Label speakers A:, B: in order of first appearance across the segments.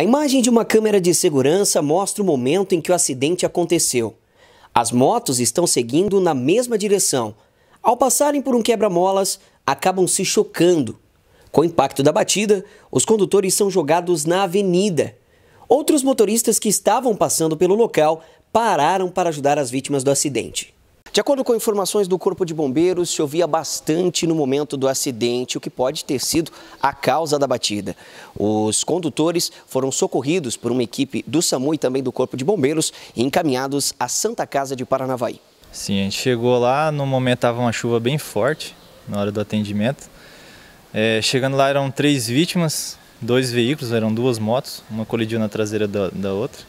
A: A imagem de uma câmera de segurança mostra o momento em que o acidente aconteceu. As motos estão seguindo na mesma direção. Ao passarem por um quebra-molas, acabam se chocando. Com o impacto da batida, os condutores são jogados na avenida. Outros motoristas que estavam passando pelo local pararam para ajudar as vítimas do acidente. De acordo com informações do Corpo de Bombeiros, se ouvia bastante no momento do acidente, o que pode ter sido a causa da batida. Os condutores foram socorridos por uma equipe do SAMU e também do Corpo de Bombeiros e encaminhados à Santa Casa
B: de Paranavaí. Sim, a gente chegou lá, no momento estava uma chuva bem forte, na hora do atendimento. É, chegando lá eram três vítimas, dois veículos, eram duas motos, uma colidiu na traseira da, da outra.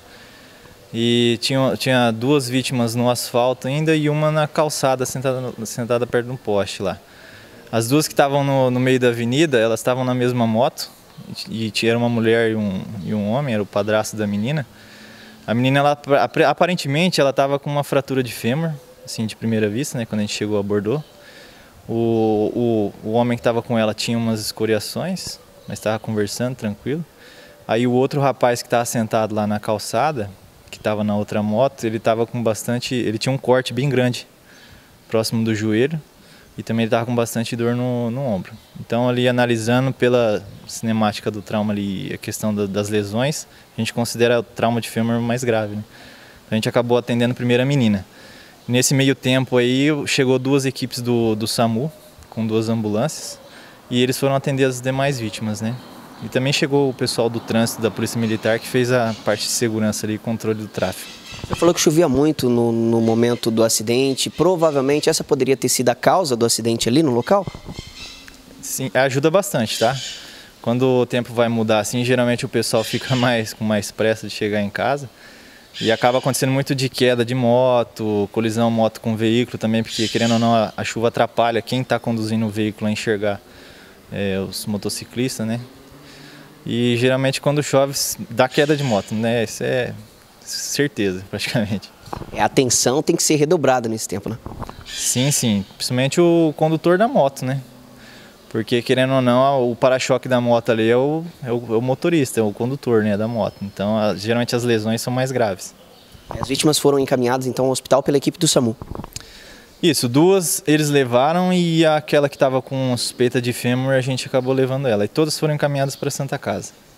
B: E tinha, tinha duas vítimas no asfalto ainda e uma na calçada, sentada, sentada perto de um poste lá. As duas que estavam no, no, meio da avenida, elas estavam na mesma moto. E, tinha era uma mulher e um, e um homem, era o padrasto da menina. A menina, ela, aparentemente, ela estava com uma fratura de fêmur, assim, de primeira vista, né? Quando a gente chegou e abordou. O, o, o homem que estava com ela tinha umas escoriações, mas estava conversando, tranquilo. Aí o outro rapaz que estava sentado lá na calçada, que estava na outra moto, ele estava com bastante, ele tinha um corte bem grande próximo do joelho e também ele com bastante dor no, no ombro. Então ali analisando pela cinemática do trauma ali, a questão da, das lesões, a gente considera o trauma de fêmur mais grave. Né? Então, a gente acabou atendendo primeiro a menina. Nesse meio tempo aí chegou duas equipes do, do SAMU com duas ambulâncias e eles foram atender as demais vítimas, né? E também chegou o pessoal do trânsito da Polícia Militar que fez a parte de segurança ali, controle do tráfego.
A: Você falou que chovia muito no, no momento do acidente. Provavelmente essa poderia ter sido a causa do acidente ali no local?
B: Sim, ajuda bastante, tá? Quando o tempo vai mudar assim, geralmente o pessoal fica mais com mais pressa de chegar em casa. E acaba acontecendo muito de queda de moto, colisão moto com veículo também, porque querendo ou não, a, chuva atrapalha quem está conduzindo o veículo a enxergar é, os motociclistas, né? E geralmente quando chove dá queda de moto, né? Isso é certeza, praticamente. É, a atenção tem que ser redobrada nesse tempo, né? Sim, sim. Principalmente o condutor da moto, né? Porque, querendo ou não, o para-choque da moto ali é o, é o, é o, motorista, é o condutor né, da moto. Então, a, geralmente as lesões são mais graves. As vítimas foram encaminhadas, então, ao hospital pela equipe do SAMU. Isso, duas eles levaram e aquela que estava com suspeita de fêmur, a gente acabou levando ela. E todas foram encaminhadas para Santa Casa.